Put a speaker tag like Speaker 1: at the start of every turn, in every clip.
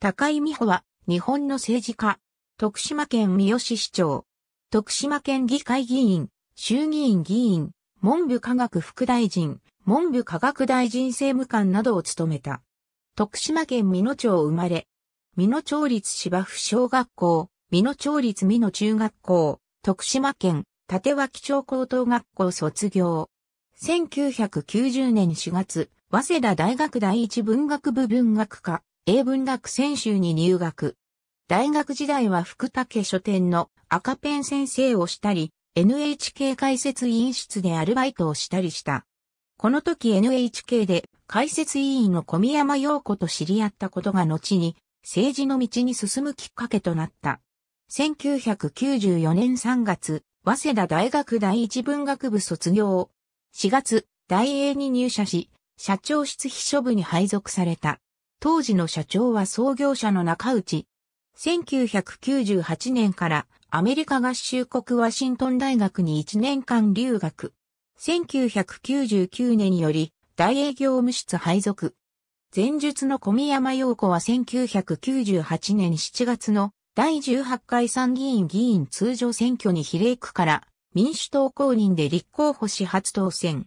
Speaker 1: 高井美穂は、日本の政治家、徳島県三好市長、徳島県議会議員、衆議院議員、文部科学副大臣、文部科学大臣政務官などを務めた。徳島県美濃町生まれ、美濃町立芝生小学校、美濃町立美濃中学校、徳島県立脇町高等学校卒業。1990年4月、早稲田大学第一文学部文学科。英文学専修に入学。大学時代は福武書店の赤ペン先生をしたり、NHK 解説委員室でアルバイトをしたりした。この時 NHK で解説委員の小宮山陽子と知り合ったことが後に政治の道に進むきっかけとなった。1994年3月、早稲田大学第一文学部卒業。4月、大英に入社し、社長室秘書部に配属された。当時の社長は創業者の中内。1998年からアメリカ合衆国ワシントン大学に1年間留学。1999年より大営業務室配属。前述の小宮山陽子は1998年7月の第18回参議院議員通常選挙に比例区から民主党公認で立候補し初当選。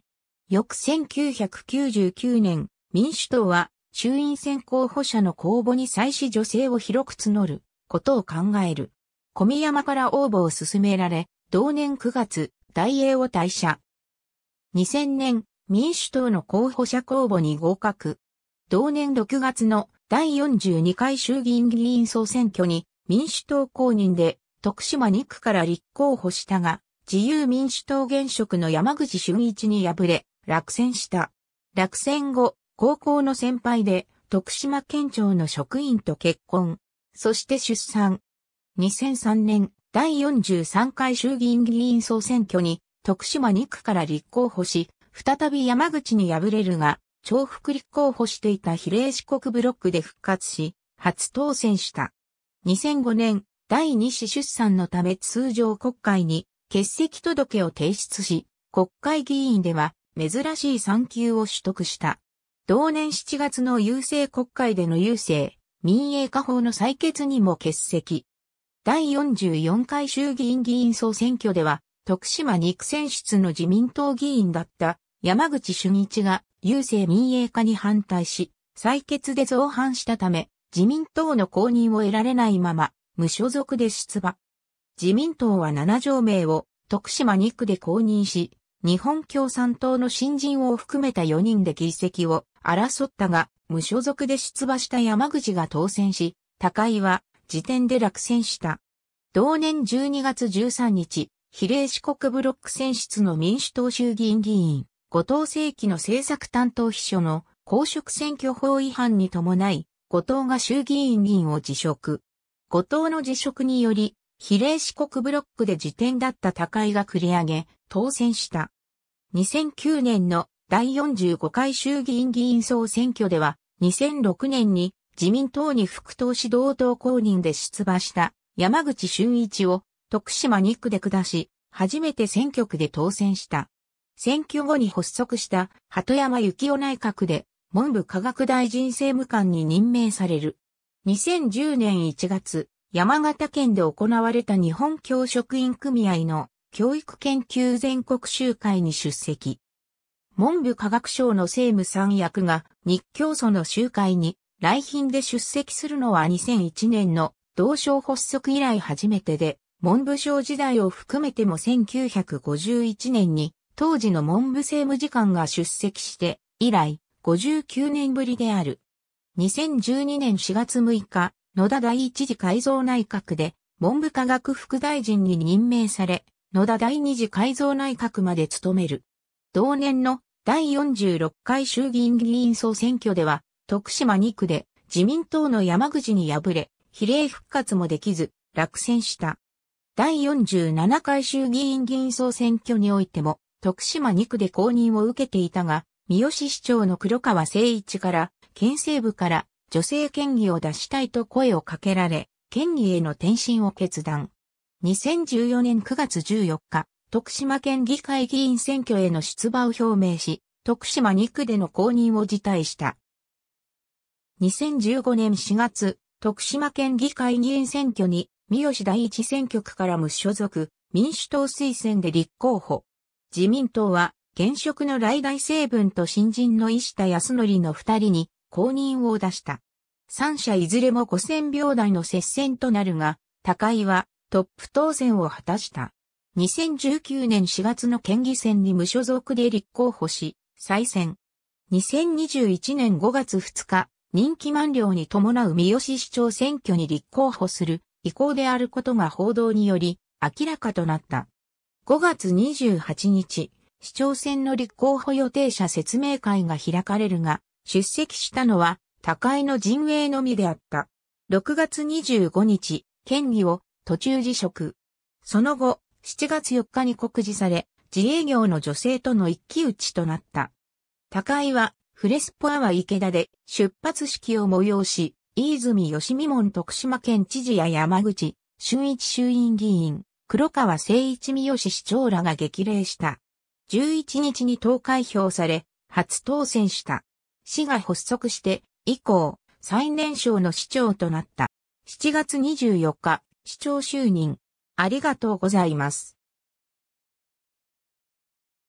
Speaker 1: 翌1999年、民主党は衆院選候補者の公募に際し女性を広く募ることを考える。小宮山から応募を進められ、同年9月、大英を退社。2000年、民主党の候補者公募に合格。同年6月の第42回衆議院議員総選挙に民主党公認で徳島2区から立候補したが、自由民主党現職の山口俊一に敗れ、落選した。落選後、高校の先輩で、徳島県庁の職員と結婚、そして出産。2003年、第43回衆議院議員総選挙に、徳島2区から立候補し、再び山口に敗れるが、重複立候補していた比例四国ブロックで復活し、初当選した。2005年、第2子出産のため通常国会に欠席届を提出し、国会議員では珍しい産休を取得した。同年7月の郵政国会での郵政、民営化法の採決にも欠席。第44回衆議院議員総選挙では、徳島2区選出の自民党議員だった山口俊一が郵政民営化に反対し、採決で造反したため、自民党の公認を得られないまま、無所属で出馬。自民党は7条名を徳島2区で公認し、日本共産党の新人を含めた4人で議席を争ったが、無所属で出馬した山口が当選し、高井は時点で落選した。同年12月13日、比例四国ブロック選出の民主党衆議院議員、後藤正規の政策担当秘書の公職選挙法違反に伴い、後藤が衆議院議員を辞職。後藤の辞職により、比例四国ブロックで辞典だった高井が繰り上げ、当選した。2009年の第45回衆議院議員総選挙では、2006年に自民党に副党指導党公認で出馬した山口俊一を徳島2区で下し、初めて選挙区で当選した。選挙後に発足した鳩山幸夫内閣で文部科学大臣政務官に任命される。2010年1月、山形県で行われた日本教職員組合の教育研究全国集会に出席。文部科学省の政務三役が日教組の集会に来賓で出席するのは2001年の同省発足以来初めてで、文部省時代を含めても1951年に当時の文部政務次官が出席して以来59年ぶりである。2012年4月6日、野田第一次改造内閣で文部科学副大臣に任命され、野田第二次改造内閣まで務める。同年の第46回衆議院議員総選挙では、徳島2区で自民党の山口に敗れ、比例復活もできず、落選した。第47回衆議院議員総選挙においても、徳島2区で公認を受けていたが、三好市長の黒川誠一から、県政部から女性県議を出したいと声をかけられ、県議への転身を決断。2014年9月14日、徳島県議会議員選挙への出馬を表明し、徳島2区での公認を辞退した。2015年4月、徳島県議会議員選挙に、三好第一選挙区から無所属、民主党推薦で立候補。自民党は、現職の来大成分と新人の石田康則の二人に公認を出した。三者いずれも5000秒台の接戦となるが、高井はトップ当選を果たした。2019年4月の県議選に無所属で立候補し、再選。2021年5月2日、任期満了に伴う三好市長選挙に立候補する意向であることが報道により明らかとなった。5月28日、市長選の立候補予定者説明会が開かれるが、出席したのは高井の陣営のみであった。6月25日、県議を途中辞職。その後、7月4日に告示され、自営業の女性との一騎打ちとなった。高井は、フレスポアは池田で出発式を催し、飯泉義美門徳島県知事や山口、俊一衆院議員、黒川誠一三好市長らが激励した。11日に投開票され、初当選した。市が発足して、以降、最年少の市長となった。7月24日、市長就任。ありがとうございます。